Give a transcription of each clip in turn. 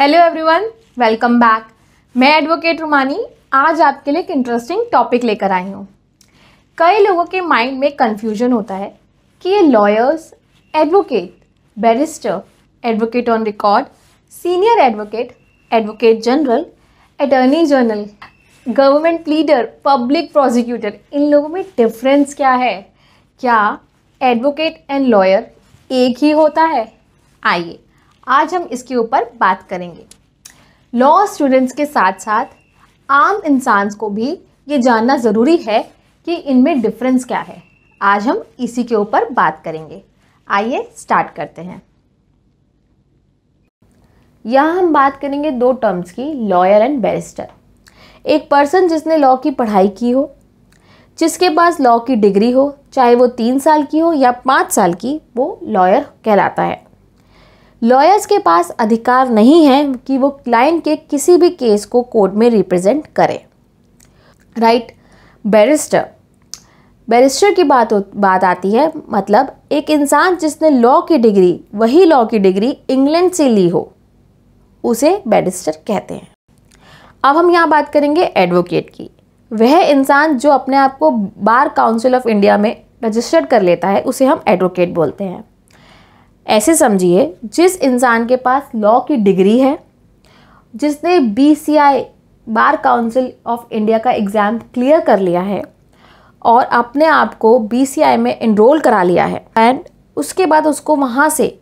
Hello everyone welcome back मैं advocate Rumani आज आपके लिए एक इंटरेस्टिंग टॉपिक लेकर आई हूँ कई लोगों के माइंड में कन्फ्यूजन होता है कि ये lawyers advocate barrister advocate on record senior advocate advocate general attorney general government leader public prosecutor इन लोगों में डिफरेंस क्या है क्या एडवोकेट एंड लॉयर एक ही होता है आइए आज हम इसके ऊपर बात करेंगे लॉ स्टूडेंट्स के साथ साथ आम इंसान को भी ये जानना ज़रूरी है कि इनमें डिफरेंस क्या है आज हम इसी के ऊपर बात करेंगे आइए स्टार्ट करते हैं यहाँ हम बात करेंगे दो टर्म्स की लॉयर एंड बैरिस्टर एक पर्सन जिसने लॉ की पढ़ाई की हो जिसके पास लॉ की डिग्री हो चाहे वो तीन साल की हो या पाँच साल की वो लॉयर कहलाता है लॉयर्स के पास अधिकार नहीं है कि वो क्लाइंट के किसी भी केस को कोर्ट में रिप्रेजेंट करें राइट बैरिस्टर बैरिस्टर की बात बात आती है मतलब एक इंसान जिसने लॉ की डिग्री वही लॉ की डिग्री इंग्लैंड से ली हो उसे बैरिस्टर कहते हैं अब हम यहाँ बात करेंगे एडवोकेट की वह इंसान जो अपने आप को बार काउंसिल ऑफ इंडिया में रजिस्टर्ड कर लेता है उसे हम एडवोकेट बोलते हैं ऐसे समझिए जिस इंसान के पास लॉ की डिग्री है जिसने B C I bar council of India का एग्ज़ाम क्लियर कर लिया है और अपने आप को बी सी आई में इनरोल करा लिया है एंड उसके बाद उसको वहाँ से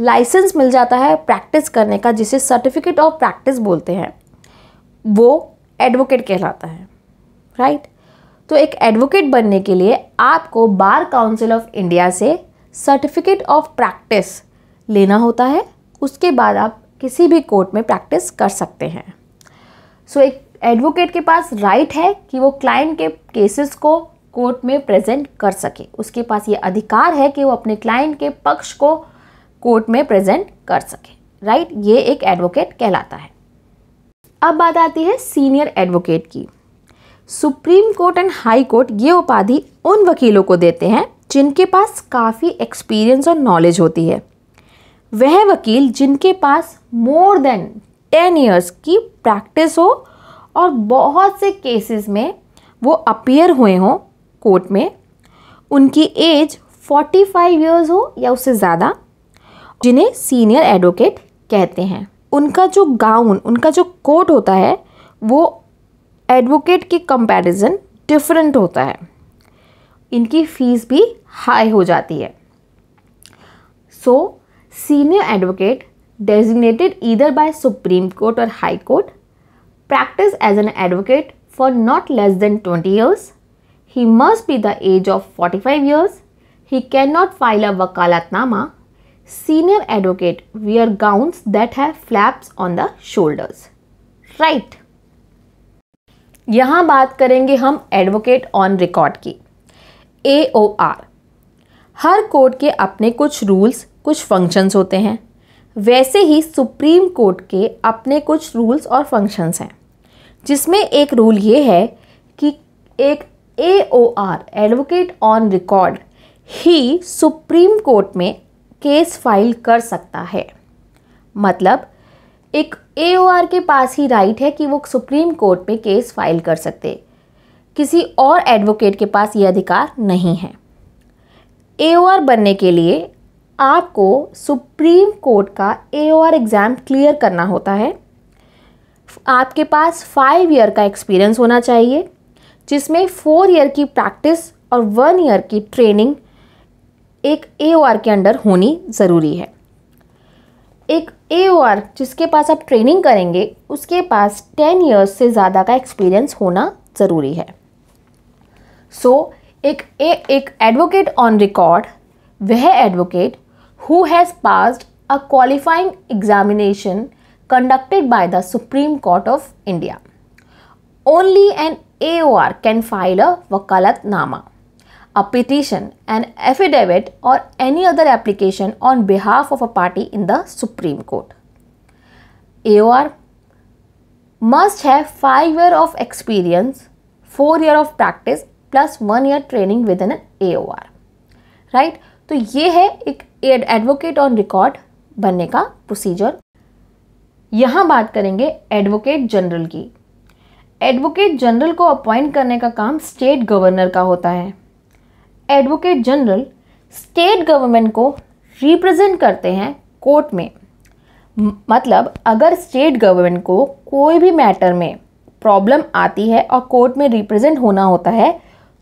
लाइसेंस मिल जाता है प्रैक्टिस करने का जिसे सर्टिफिकेट ऑफ प्रैक्टिस बोलते हैं वो एडवोकेट कहलाता है राइट right? तो एक एडवोकेट बनने के लिए आपको बार काउंसिल ऑफ इंडिया से सर्टिफिकेट ऑफ प्रैक्टिस लेना होता है उसके बाद आप किसी भी कोर्ट में प्रैक्टिस कर सकते हैं सो so, एक एडवोकेट के पास राइट right है कि वो क्लाइंट के केसेस को कोर्ट में प्रेजेंट कर सके उसके पास ये अधिकार है कि वो अपने क्लाइंट के पक्ष को कोर्ट में प्रेजेंट कर सके राइट right? ये एक एडवोकेट कहलाता है अब बात आती है सीनियर एडवोकेट की supreme court and high court ये उपाधि उन वकीलों को देते हैं जिनके पास काफ़ी एक्सपीरियंस और नॉलेज होती है वह वकील जिनके पास मोर देन टेन ईयर्स की प्रैक्टिस हो और बहुत से केसेस में वो अपीयर हुए हों कोर्ट में उनकी एज फोर्टी फाइव ईयर्स हो या उससे ज़्यादा जिन्हें सीनियर एडवोकेट कहते हैं उनका जो गाउन उनका जो कोट होता है वो एडवोकेट के कंपैरिजन डिफरेंट होता है इनकी फीस भी हाई हो जाती है so senior advocate designated either by supreme court और high court practice as an advocate for not less than twenty years he must be the age of forty five years he can not file a वकालतनामा senior advocate we are gowns that है flaps on the shoulders right यहाँ बात करेंगे हम advocate on record की ए O are her court के अपने कुछ रूल्स कुछ फंक्शंस होते हैं वैसे ही सुप्रीम कोर्ट के अपने कुछ रूल्स और फंक्शंस हैं जिसमें एक रूल ये है कि एक A O R advocate on record ही सुप्रीम कोर्ट में केस फाइल कर सकता है मतलब एक ए आर के पास ही राइट है कि वो सुप्रीम कोर्ट में केस फाइल कर सकते किसी और एडवोकेट के पास ये अधिकार नहीं है ए बनने के लिए आपको सुप्रीम कोर्ट का ए एग्ज़ाम क्लियर करना होता है आपके पास फाइव ईयर का एक्सपीरियंस होना चाहिए जिसमें फोर ईयर की प्रैक्टिस और वन ईयर की ट्रेनिंग एक ए के अंडर होनी ज़रूरी है एक ए जिसके पास आप ट्रेनिंग करेंगे उसके पास टेन ईयर्स से ज़्यादा का एक्सपीरियंस होना ज़रूरी है So, एक ए, एक एडवोकेट ऑन रिकॉर्ड वह advocate who has passed a qualifying examination conducted by the supreme court of India only an A O R can file a a petition, an affidavit or any other application on behalf of a party in the Supreme Court. AOR must have 5 year of experience, 4 year of practice plus one year training within A O R right तो ये है एक advocate on record बनने का procedure यहाँ बात करेंगे advocate general की एडवोकेट जनरल को अपॉइंट करने का काम स्टेट गवर्नर का होता है एडवोकेट जनरल स्टेट गवर्नमेंट को रिप्रेजेंट करते हैं कोर्ट में मतलब अगर स्टेट गवर्नमेंट को कोई भी मैटर में प्रॉब्लम आती है और कोर्ट में रिप्रेजेंट होना होता है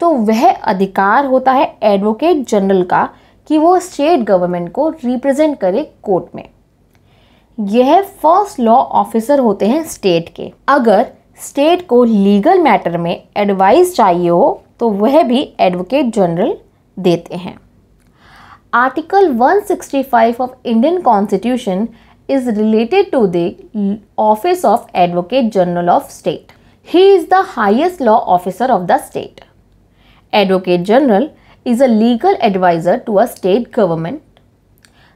तो वह अधिकार होता है एडवोकेट जनरल का कि वो स्टेट गवर्नमेंट को रिप्रेजेंट करे कोर्ट में यह फर्स्ट लॉ ऑफिसर होते हैं स्टेट के अगर स्टेट को लीगल मैटर में एडवाइस चाहिए हो तो वह भी एडवोकेट जनरल देते हैं article 165 of Indian constitution is related to the office of advocate general of state he is the highest law officer of the state Advocate General is a legal advisor to a state government.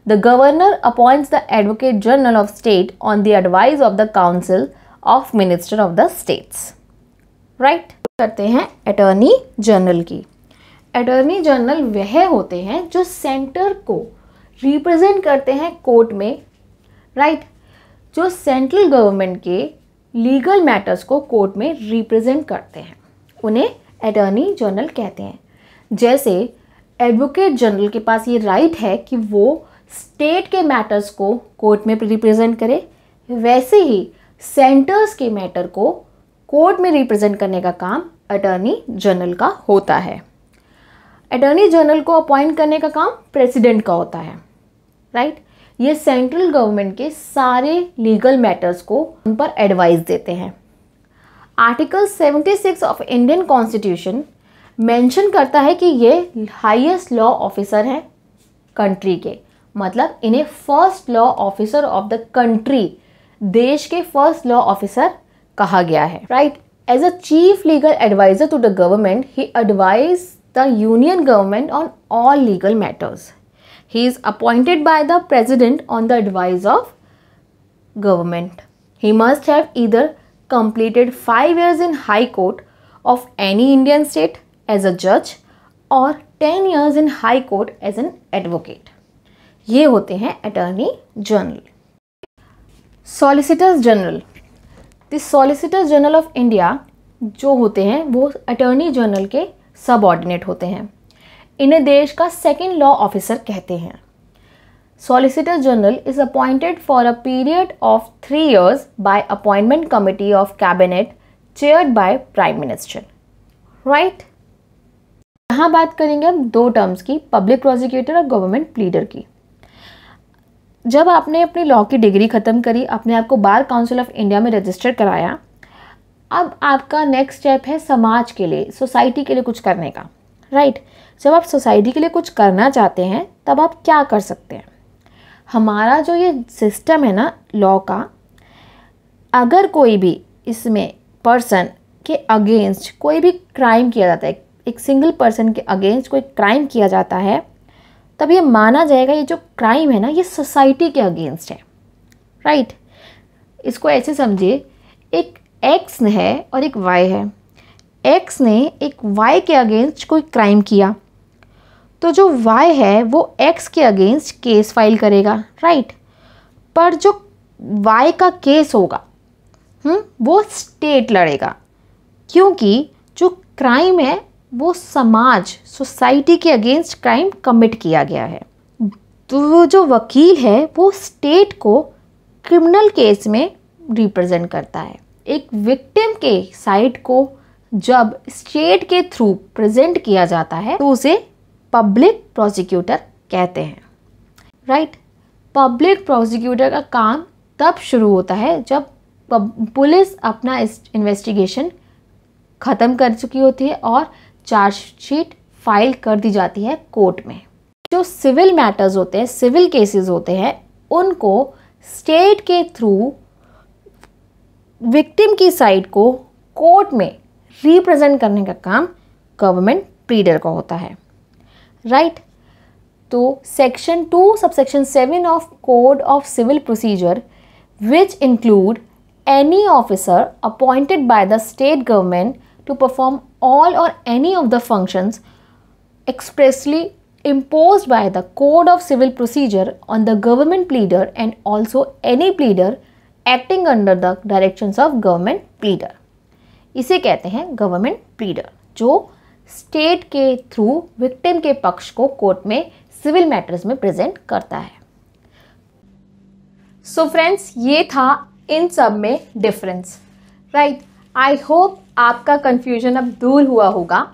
The governor appoints the Advocate General of State on the advice of the Council of Minister of the States. Right? करते हैं attorney general की attorney general वह होते हैं जो centre को represent करते हैं कोर्ट में राइट right? जो सेंट्रल गवर्नमेंट के लीगल मैटर्स को कोर्ट में रिप्रेजेंट करते हैं उन्हें अटर्नी जनरल कहते हैं जैसे एडवोकेट जनरल के पास ये राइट है कि वो स्टेट के मैटर्स को कोर्ट में रिप्रेजेंट करे वैसे ही सेंटर्स के मैटर को कोर्ट में रिप्रेजेंट करने का काम अटर्नी जनरल का होता है अटर्नी जनरल को अपॉइंट करने का काम प्रेसिडेंट का होता है राइट ये सेंट्रल गवर्नमेंट के सारे लीगल मैटर्स को उन पर एडवाइस देते हैं article 76 of Indian constitution mention करता है कि ये हाईएस्ट लॉ ऑफिसर हैं कंट्री के मतलब इन्हें first law officer of the country देश के फर्स्ट लॉ ऑफिसर कहा गया है right as a chief legal adviser to the government he advise the union government on all legal matters he is appointed by the president on the advise of government he must have इधर completed 5 years in High Court of any Indian state as a judge और 10 years in High Court as an advocate. ये होते हैं attorney general solicitors general the solicitors general of India जो होते हैं वो attorney general के सबऑर्डिनेट होते हैं इन्हें देश का सेकेंड लॉ ऑफिसर कहते हैं Solicitor General is appointed for a period of 3 years by appointment committee of cabinet chaired by prime minister right यहाँ बात करेंगे हम दो टर्म्स की पब्लिक प्रोसिक्यूटर और गवर्नमेंट लीडर की जब आपने अपनी लॉ की डिग्री ख़त्म करी अपने आप को बार काउंसिल ऑफ इंडिया में रजिस्टर कराया अब आपका नेक्स्ट स्टेप है समाज के लिए सोसाइटी के लिए कुछ करने का राइट right? जब आप सोसाइटी के लिए कुछ करना चाहते हैं तब आप क्या कर सकते हैं हमारा जो ये सिस्टम है ना लॉ का अगर कोई भी इसमें पर्सन के अगेंस्ट कोई भी क्राइम किया जाता है एक सिंगल पर्सन के अगेंस्ट कोई क्राइम किया जाता है तब ये माना जाएगा ये जो क्राइम है ना ये सोसाइटी के अगेंस्ट है राइट इसको ऐसे समझिए एक एक्स है और एक वाई है एक्स ने एक वाई के अगेंस्ट कोई क्राइम किया तो जो y है वो x के अगेंस्ट केस फाइल करेगा राइट पर जो y का केस होगा हुँ? हम्म, वो स्टेट लड़ेगा क्योंकि जो क्राइम है वो समाज सोसाइटी के अगेंस्ट क्राइम कमिट किया गया है तो वो जो वकील है वो स्टेट को क्रिमिनल केस में रिप्रेजेंट करता है एक विक्टिम के साइड को जब स्टेट के थ्रू प्रेजेंट किया जाता है तो उसे पब्लिक प्रोसिक्यूटर कहते हैं राइट पब्लिक प्रोसिक्यूटर का काम तब शुरू होता है जब पुलिस अपना इन्वेस्टिगेशन ख़त्म कर चुकी होती है और चार्जशीट फाइल कर दी जाती है कोर्ट में जो सिविल मैटर्स होते हैं सिविल केसेस होते हैं उनको स्टेट के थ्रू विक्टिम की साइड को कोर्ट में रिप्रेजेंट करने का काम गवर्नमेंट प्रीडर का होता है right तो Section 2, Subsection 7 of Code of Civil Procedure, which include any officer appointed by the state government to perform all or any of the functions expressly imposed by the Code of Civil Procedure on the government pleader and also any pleader acting under the directions of government pleader. इसे कहते हैं government pleader जो state के through victim के पक्ष को court में civil matters में प्रेजेंट करता है सो so फ्रेंड्स ये था इन सब में डिफरेंस राइट आई होप आपका कन्फ्यूजन अब दूर हुआ होगा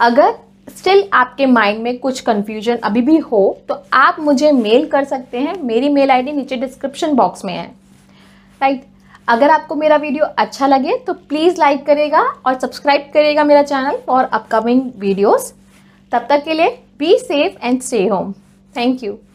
अगर स्टिल आपके माइंड में कुछ कन्फ्यूजन अभी भी हो तो आप मुझे मेल कर सकते हैं मेरी मेल आईडी नीचे डिस्क्रिप्शन बॉक्स में है राइट right? अगर आपको मेरा वीडियो अच्छा लगे तो प्लीज़ लाइक करेगा और सब्सक्राइब करेगा मेरा चैनल फॉर अपकमिंग वीडियोस तब तक के लिए be safe and stay home thank you